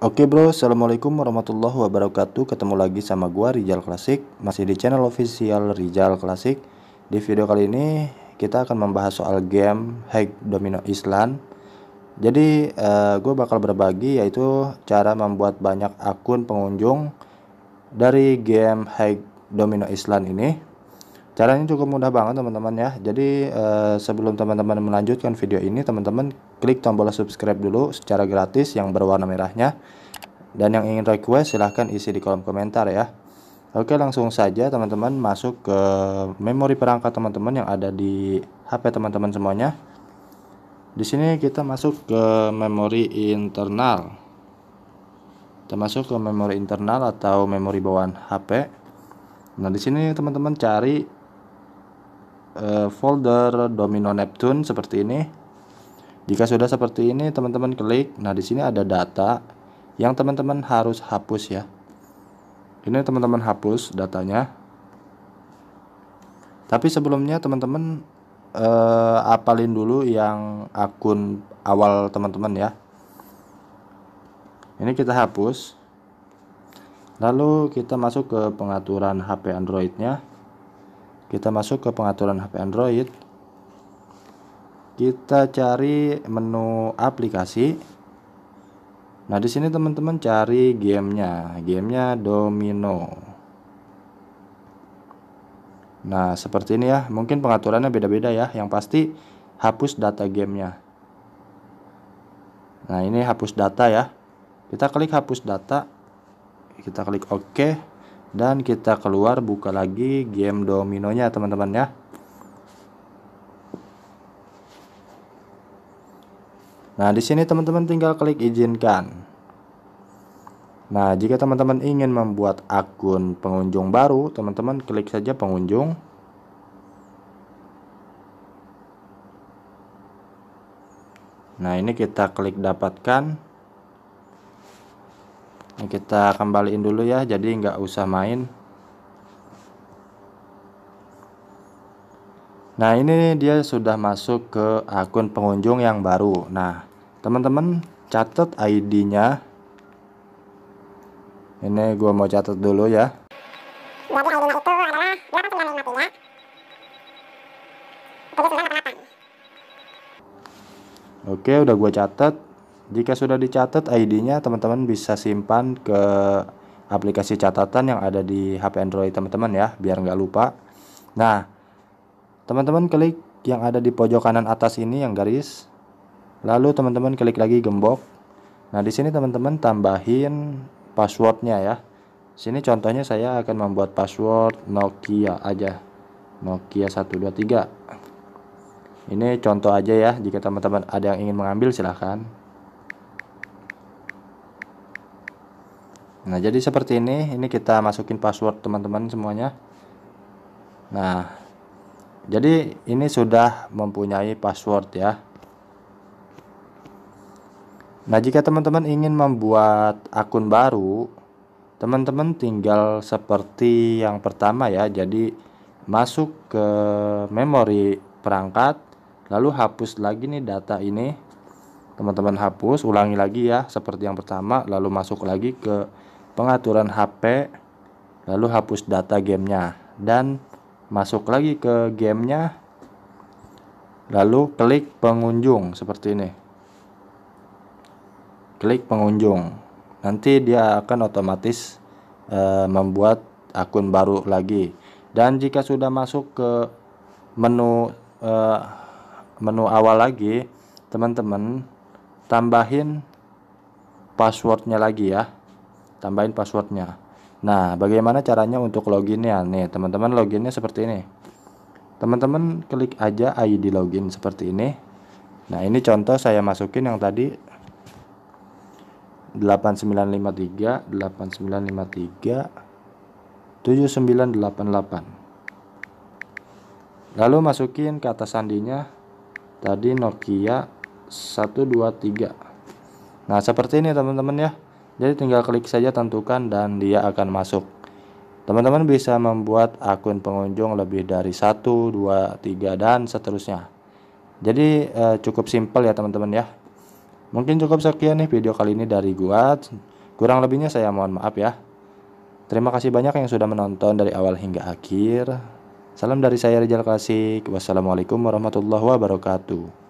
Oke bro, Assalamualaikum warahmatullahi wabarakatuh Ketemu lagi sama gua Rijal Klasik Masih di channel official Rijal Klasik Di video kali ini kita akan membahas soal game Hack Domino Island Jadi uh, eh, gue bakal berbagi yaitu cara membuat banyak akun pengunjung Dari game Hack Domino Island ini Caranya cukup mudah banget teman-teman ya Jadi uh, sebelum teman-teman melanjutkan video ini teman-teman Klik tombol subscribe dulu secara gratis yang berwarna merahnya. Dan yang ingin request silahkan isi di kolom komentar ya. Oke langsung saja teman-teman masuk ke memori perangkat teman-teman yang ada di HP teman-teman semuanya. Di sini kita masuk ke memori internal. Kita masuk ke memori internal atau memori bawaan HP. Nah di sini teman-teman cari eh, folder domino Neptune seperti ini jika sudah seperti ini, teman-teman klik. Nah, di sini ada data yang teman-teman harus hapus ya. Ini teman-teman hapus datanya. Tapi sebelumnya teman-teman eh, apalin dulu yang akun awal teman-teman ya. Ini kita hapus. Lalu kita masuk ke pengaturan HP Androidnya. Kita masuk ke pengaturan HP Android kita cari menu aplikasi nah di sini teman-teman cari gamenya gamenya domino nah seperti ini ya mungkin pengaturannya beda-beda ya yang pasti hapus data gamenya nah ini hapus data ya kita klik hapus data kita klik ok dan kita keluar buka lagi game dominonya teman-teman ya Nah, di sini teman-teman tinggal klik izinkan. Nah, jika teman-teman ingin membuat akun pengunjung baru, teman-teman klik saja pengunjung. Nah, ini kita klik dapatkan. Ini kita kembaliin dulu ya, jadi nggak usah main. Nah, ini dia sudah masuk ke akun pengunjung yang baru. Nah, teman-teman catat ID-nya ini gue mau catat dulu ya oke udah gue catat jika sudah dicatat ID-nya teman-teman bisa simpan ke aplikasi catatan yang ada di HP Android teman-teman ya biar nggak lupa nah teman-teman klik yang ada di pojok kanan atas ini yang garis Lalu teman-teman klik lagi gembok. Nah, di sini teman-teman tambahin passwordnya ya. Sini contohnya saya akan membuat password Nokia aja. Nokia 123. Ini contoh aja ya, jika teman-teman ada yang ingin mengambil silahkan. Nah, jadi seperti ini. Ini kita masukin password teman-teman semuanya. Nah, jadi ini sudah mempunyai password ya. Nah, jika teman-teman ingin membuat akun baru, teman-teman tinggal seperti yang pertama ya. Jadi masuk ke memori perangkat, lalu hapus lagi nih data ini. Teman-teman hapus, ulangi lagi ya seperti yang pertama, lalu masuk lagi ke pengaturan HP, lalu hapus data gamenya dan masuk lagi ke gamenya lalu klik pengunjung seperti ini klik pengunjung. Nanti dia akan otomatis e, membuat akun baru lagi. Dan jika sudah masuk ke menu e, menu awal lagi, teman-teman tambahin passwordnya lagi ya. Tambahin passwordnya. Nah, bagaimana caranya untuk loginnya? Nih, teman-teman loginnya seperti ini. Teman-teman klik aja ID login seperti ini. Nah, ini contoh saya masukin yang tadi 8953 8953 7988 lalu masukin kata sandinya tadi Nokia 123 nah seperti ini teman-teman ya jadi tinggal klik saja tentukan dan dia akan masuk teman-teman bisa membuat akun pengunjung lebih dari 1, 2, 3 dan seterusnya jadi eh, cukup simpel ya teman-teman ya Mungkin cukup sekian nih video kali ini dari gua. Kurang lebihnya saya mohon maaf ya. Terima kasih banyak yang sudah menonton dari awal hingga akhir. Salam dari saya Rizal Klasik. Wassalamualaikum warahmatullahi wabarakatuh.